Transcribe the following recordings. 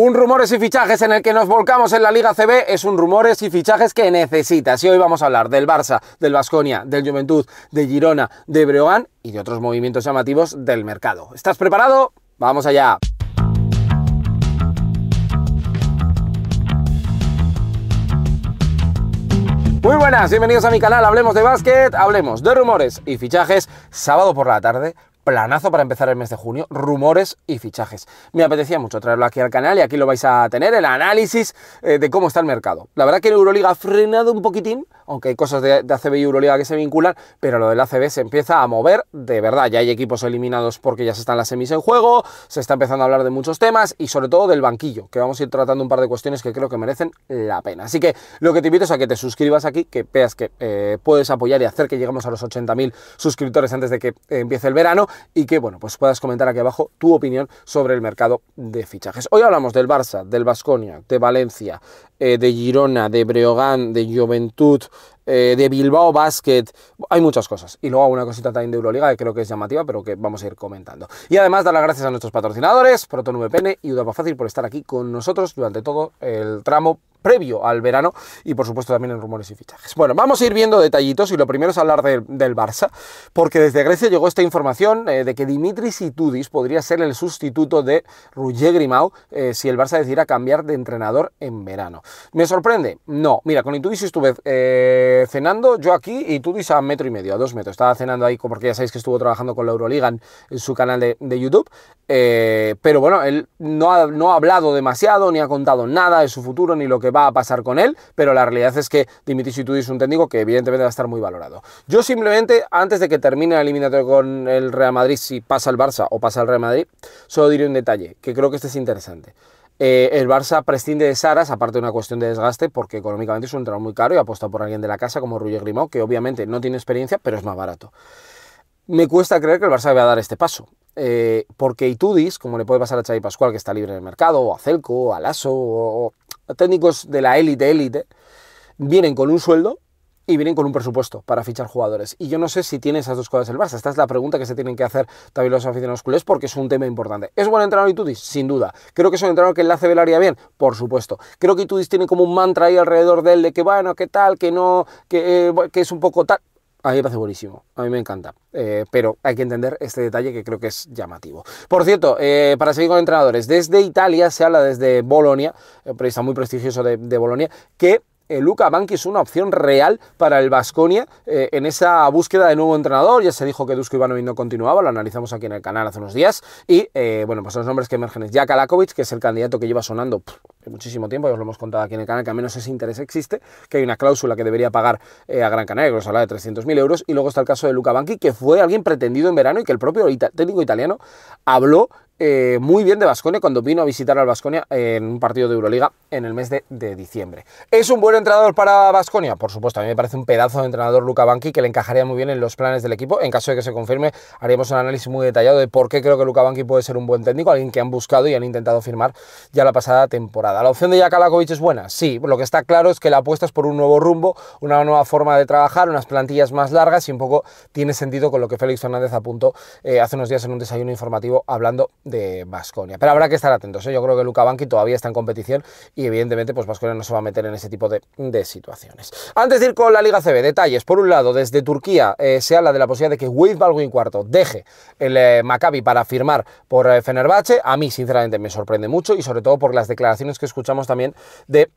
Un rumores y fichajes en el que nos volcamos en la Liga CB es un rumores y fichajes que necesitas. Y hoy vamos a hablar del Barça, del Vasconia, del Juventud, de Girona, de Breogán y de otros movimientos llamativos del mercado. ¿Estás preparado? ¡Vamos allá! Muy buenas, bienvenidos a mi canal Hablemos de Básquet, hablemos de rumores y fichajes sábado por la tarde planazo para empezar el mes de junio, rumores y fichajes. Me apetecía mucho traerlo aquí al canal y aquí lo vais a tener, el análisis eh, de cómo está el mercado. La verdad que en Euroliga ha frenado un poquitín, aunque hay cosas de, ACB y Euroliga que se vinculan, pero lo del ACB se empieza a mover de verdad. Ya hay equipos eliminados porque ya se están las semis en juego, se está empezando a hablar de muchos temas y sobre todo del banquillo, que vamos a ir tratando un par de cuestiones que creo que merecen la pena. Así que lo que te invito es a que te suscribas aquí, que veas que eh, puedes apoyar y hacer que lleguemos a los 80.000 suscriptores antes de que empiece el verano y que, bueno, pues puedas comentar aquí abajo tu opinión sobre el mercado de fichajes. Hoy hablamos del Barça, del Vasconia, de Valencia, eh, de Girona, de Breogán, de Juventud, eh, de Bilbao Basket, hay muchas cosas. Y luego una cosita también de Euroliga que creo que es llamativa, pero que vamos a ir comentando. Y además dar las gracias a nuestros patrocinadores, VPN y Udapa Fácil por estar aquí con nosotros durante todo el tramo previo al verano y por supuesto también en rumores y fichajes. Bueno, vamos a ir viendo detallitos y lo primero es hablar del Barça, porque desde Grecia llegó esta información eh, de que Dimitris Itudis podría ser el sustituto de Roger Grimau eh, si el Barça decidiera cambiar de entrenador en verano. ¿Me sorprende? No, mira, con Itudis estuve eh, cenando yo aquí y Itudis a metro y medio, a dos metros. Estaba cenando ahí porque ya sabéis que estuvo trabajando con la Euroliga en, su canal de, YouTube, pero bueno, él no no ha hablado demasiado ni ha contado nada de su futuro ni lo que va a pasar con él, pero la realidad es que Dimitris Itudis es un técnico que evidentemente va a estar muy valorado. Yo simplemente, antes de que termine el eliminatorio con el Real Madrid, si pasa el Barça o pasa el Real Madrid, solo diré un detalle, que creo que este es interesante. Eh, el Barça prescinde de Saras, aparte de una cuestión de desgaste, porque económicamente es un entrenador muy caro y apuesta por alguien de la casa como Roger Grimaud, que obviamente no tiene experiencia, pero es más barato. Me cuesta creer que el Barça va a dar este paso, eh, porque Itudis, como le puede pasar a Xavi Pascual, que está libre en el mercado, o a Celco, o a Lasso, o, técnicos de la élite, élite, vienen con un sueldo y vienen con un presupuesto para fichar jugadores. Y yo no sé si tiene esas dos cosas el Barça. Esta es la pregunta que se tienen que hacer también los aficionados culés porque es un tema importante. ¿Es buen entrenador Itudis? Sin duda. ¿Creo que es un entrenador que enlace del área bien? Por supuesto. ¿Creo que Itudis tiene como un mantra ahí alrededor de él de que bueno, qué tal, que no, que, eh, que es un poco tal? A mí me parece buenísimo, a mí me encanta. Eh, pero hay que entender este detalle que creo que es llamativo. Por cierto, eh, para seguir con entrenadores, desde Italia se habla desde Bolonia, un periodista muy prestigioso de, de Bolonia, que eh, Luca Banqui es una opción real para el Vasconia eh, en esa búsqueda de nuevo entrenador. Ya se dijo que Dusko Ivanovic no continuaba, lo analizamos aquí en el canal hace unos días. Y eh, bueno, pues los nombres que emergen es Jack que es el candidato que lleva sonando muchísimo tiempo, ya os lo hemos contado aquí en el canal, que al menos ese interés existe, que hay una cláusula que debería pagar a Gran Canaria, que nos habla de 300.000 euros. Y luego está el caso de Luca Banqui, que fue alguien pretendido en verano y que el propio técnico italiano habló eh, muy bien de Basconia cuando vino a visitar al Basconia en un partido de Euroliga en el mes de, diciembre. ¿Es un buen entrenador para Basconia? Por supuesto, a mí me parece un pedazo de entrenador Luca Banqui que le encajaría muy bien en los planes del equipo. En caso de que se confirme, haríamos un análisis muy detallado de por qué creo que Luca Banqui puede ser un buen técnico, alguien que han buscado y han intentado firmar ya la pasada temporada. ¿La opción de Jakalakovic es buena? Sí, lo que está claro es que la apuesta es por un nuevo rumbo, una nueva forma de trabajar, unas plantillas más largas y un poco tiene sentido con lo que Félix Fernández apuntó eh, hace unos días en un desayuno informativo hablando de Basconia. Pero habrá que estar atentos. ¿eh? Yo creo que Luca Banqui todavía está en competición y evidentemente pues Basconia no se va a meter en ese tipo de, situaciones. Antes de ir con la Liga CB, detalles. Por un lado, desde Turquía eh, se habla de la posibilidad de que Wade Baldwin IV deje el eh, Maccabi para firmar por Fenerbahce. A mí, sinceramente, me sorprende mucho y sobre todo por las declaraciones que escuchamos también de,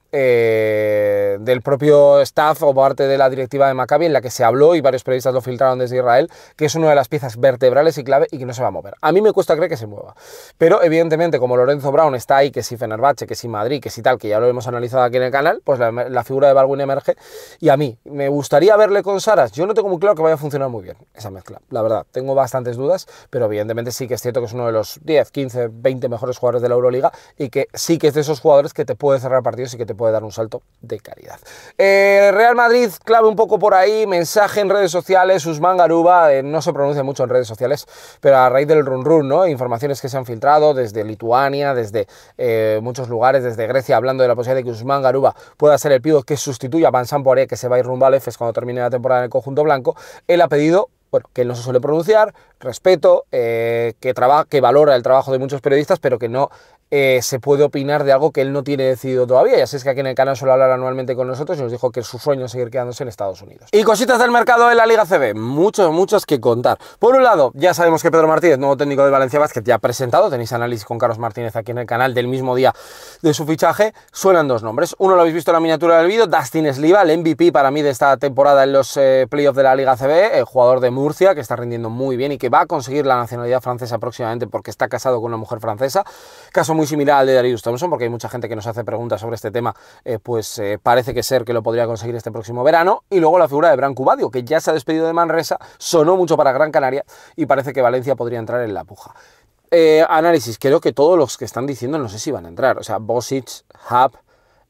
del propio staff o parte de la directiva de Maccabi en la que se habló y varios periodistas lo filtraron desde Israel, que es una de las piezas vertebrales y clave y que no se va a mover. A mí me cuesta creer que se mueva. Pero evidentemente, como Lorenzo Brown está ahí, que si Fenerbahce, que si Madrid, que si tal, que ya lo hemos analizado aquí en el canal, pues la, figura de Baldwin emerge. Y a mí, me gustaría verle con Saras. Yo no tengo muy claro que vaya a funcionar muy bien esa mezcla, la verdad. Tengo bastantes dudas, pero evidentemente sí que es cierto que es uno de los 10, 15, 20 mejores jugadores de la Euroliga y que sí que es de esos jugadores que te puede cerrar partidos y que te puede dar un salto de calidad. Eh, Real Madrid, clave un poco por ahí, mensaje en redes sociales, Usman Garuba, eh, no se pronuncia mucho en redes sociales, pero a raíz del run run, ¿no? Informaciones que se han filtrado desde Lituania, desde eh, muchos lugares, desde Grecia, hablando de la posibilidad de que Usman Garuba pueda ser el pido que sustituya a Van Sampore, que se va a ir rumbo al EFES cuando termine la temporada en el conjunto blanco, él ha pedido bueno, pues, que él no se suele pronunciar, respeto, eh, que, traba, que valora el trabajo de muchos periodistas, pero que no eh, se puede opinar de algo que él no tiene decidido todavía. Ya sabéis que aquí en el canal suele hablar anualmente con nosotros y nos dijo que su sueño es seguir quedándose en Estados Unidos. Y cositas del mercado de la Liga CB, muchos, muchos que contar. Por un lado, ya sabemos que Pedro Martínez, nuevo técnico de Valencia Basket, ya ha presentado, tenéis análisis con Carlos Martínez aquí en el canal del mismo día de su fichaje, suenan dos nombres. Uno lo habéis visto en la miniatura del vídeo, Dustin Sliva, el MVP para mí de esta temporada en los eh, playoffs de la Liga CB, el jugador de Murcia, que está rindiendo muy bien y que va a conseguir la nacionalidad francesa próximamente porque está casado con una mujer francesa. Caso muy similar al de Darius Thompson, porque hay mucha gente que nos hace preguntas sobre este tema, eh, pues eh, parece que ser que lo podría conseguir este próximo verano. Y luego la figura de Bran Cubadio, que ya se ha despedido de Manresa, sonó mucho para Gran Canaria y parece que Valencia podría entrar en la puja. Eh, análisis, creo que todos los que están diciendo no sé si van a entrar. O sea, Bosic, Hub,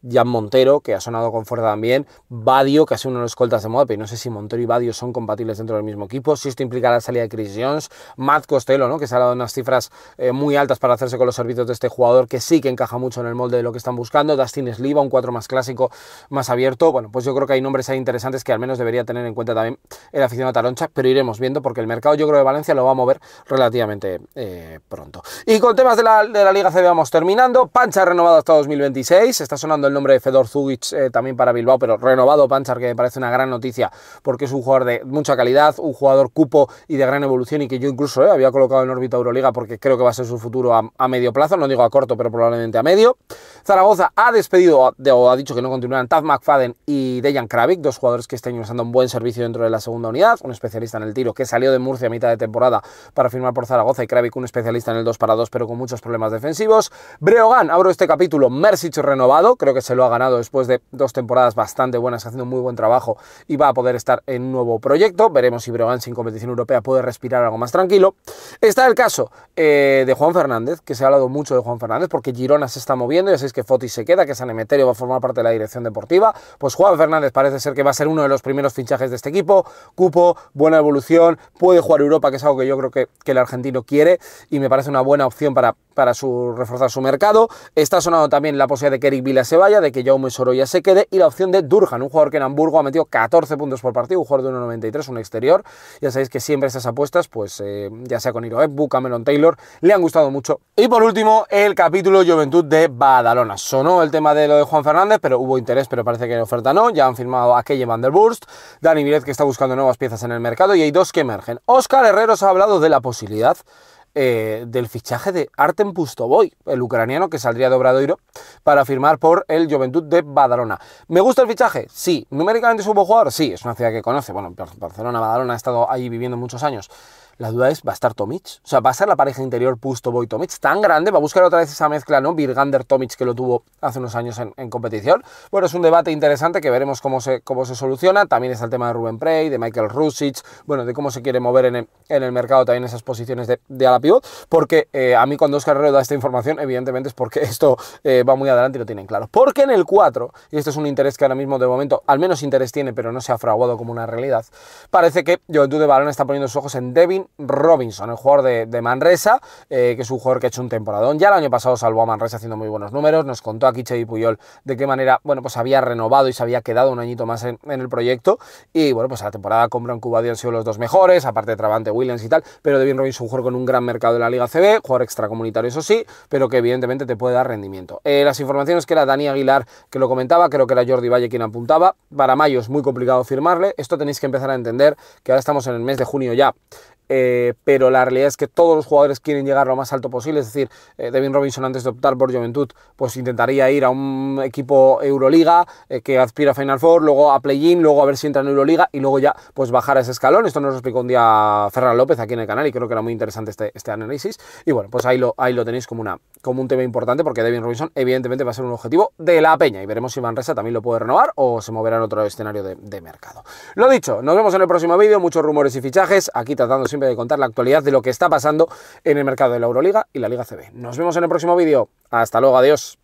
Jan Montero, que ha sonado con fuerza también, Vadio, que ha sido uno de los escoltas de moda, pero no sé si Montero y Vadio son compatibles dentro del mismo equipo, si esto implica la salida de Chris Jones, Matt Costello, ¿no? que se ha dado unas cifras eh, muy altas para hacerse con los servicios de este jugador, que sí que encaja mucho en el molde de lo que están buscando, Dustin Sliva, un 4 más clásico, más abierto, bueno, pues yo creo que hay nombres ahí interesantes que al menos debería tener en cuenta también el aficionado Taroncha, pero iremos viendo porque el mercado yo creo de Valencia lo va a mover relativamente eh, pronto. Y con temas de la, de la Liga CB, vamos terminando, Pancha renovado hasta 2026, está sonando nombre de Fedor Zugic eh, también para Bilbao, pero renovado Panchar, que me parece una gran noticia, porque es un jugador de mucha calidad, un jugador cupo y de gran evolución, y que yo incluso eh, había colocado en órbita Euroliga porque creo que va a ser su futuro a, medio plazo, no digo a corto, pero probablemente a medio. Zaragoza ha despedido, o ha dicho que no continuarán, Taz McFadden y Dejan Kravik, dos jugadores que este están dando un buen servicio dentro de la segunda unidad, un especialista en el tiro que salió de Murcia a mitad de temporada para firmar por Zaragoza y Kravik, un especialista en el 2 para 2, pero con muchos problemas defensivos. Breogán, abro este capítulo, Mersic renovado, creo que se lo ha ganado después de dos temporadas bastante buenas, haciendo un muy buen trabajo y va a poder estar en un nuevo proyecto. Veremos si Breogán sin competición europea puede respirar algo más tranquilo. Está el caso eh, de Juan Fernández, que se ha hablado mucho de Juan Fernández porque Girona se está moviendo, ya sabéis que Foti se queda, que San Emeterio va a formar parte de la dirección deportiva. Pues Juan Fernández parece ser que va a ser uno de los primeros fichajes de este equipo. Cupo, buena evolución, puede jugar Europa, que es algo que yo creo que, el argentino quiere y me parece una buena opción para, para su, reforzar su mercado. Está sonando también la posibilidad de que Eric Vila se de que Jaume ya se quede y la opción de Durhan, un jugador que en Hamburgo ha metido 14 puntos por partido, un jugador de 1.93, un exterior. Ya sabéis que siempre estas apuestas, pues eh, ya sea con buca Cameron Taylor, le han gustado mucho. Y por último, el capítulo Juventud de Badalona. Sonó el tema de lo de Juan Fernández, pero hubo interés, pero parece que la oferta no. Ya han firmado a Van der Burst, Dani Miret que está buscando nuevas piezas en el mercado y hay dos que emergen. Óscar Herreros ha hablado de la posibilidad eh, del fichaje de Artem Pustovoy, el ucraniano que saldría de Obradoiro, para firmar por el Juventud de Badalona. ¿Me gusta el fichaje? Sí. ¿Numéricamente es un buen jugador? Sí, es una ciudad que conoce. Bueno, Barcelona, Badalona, ha estado ahí viviendo muchos años la duda es, ¿va a estar Tomic? O sea, ¿va a ser la pareja interior Pustovoy-Tomic tan grande? ¿Va a buscar otra vez esa mezcla, no? Virgander-Tomic que lo tuvo hace unos años en, competición. Bueno, es un debate interesante que veremos cómo se, cómo se soluciona. También está el tema de Rubén Prey, de Michael Rusic, bueno, de cómo se quiere mover en el, mercado también esas posiciones de, de ala pivot, porque eh, a mí cuando Oscar Herrero da esta información, evidentemente es porque esto eh, va muy adelante y lo tienen claro. Porque en el 4, y este es un interés que ahora mismo de momento, al menos interés tiene, pero no se ha fraguado como una realidad, parece que Juventud de Balón está poniendo sus ojos en Devin Robinson, el jugador de, Manresa, eh, que es un jugador que ha hecho un temporadón. Ya el año pasado salvó a Manresa haciendo muy buenos números. Nos contó aquí Chedi Puyol de qué manera, bueno, pues había renovado y se había quedado un añito más en, el proyecto. Y bueno, pues a la temporada con Cuba Cuba han sido los dos mejores, aparte de Trabante, Williams y tal. Pero Devin Robinson, un jugador con un gran mercado en la Liga CB, jugador extracomunitario, eso sí, pero que evidentemente te puede dar rendimiento. Eh, las informaciones que era Dani Aguilar que lo comentaba, creo que era Jordi Valle quien apuntaba. Para mayo es muy complicado firmarle. Esto tenéis que empezar a entender que ahora estamos en el mes de junio ya. Eh, pero la realidad es que todos los jugadores quieren llegar lo más alto posible, es decir, eh, Devin Robinson antes de optar por Juventud, pues intentaría ir a un equipo Euroliga eh, que aspira a Final Four, luego a Play-In, luego a ver si entra en Euroliga y luego ya pues bajar a ese escalón. Esto nos lo explicó un día Ferran López aquí en el canal y creo que era muy interesante este, este, análisis. Y bueno, pues ahí lo, ahí lo tenéis como, una, como un tema importante porque Devin Robinson evidentemente va a ser un objetivo de la peña y veremos si Van Ressa también lo puede renovar o se moverá en otro escenario de, de mercado. Lo dicho, nos vemos en el próximo vídeo, muchos rumores y fichajes, aquí tratando siempre de contar la actualidad de lo que está pasando en el mercado de la Euroliga y la Liga CB. Nos vemos en el próximo vídeo. Hasta luego, adiós.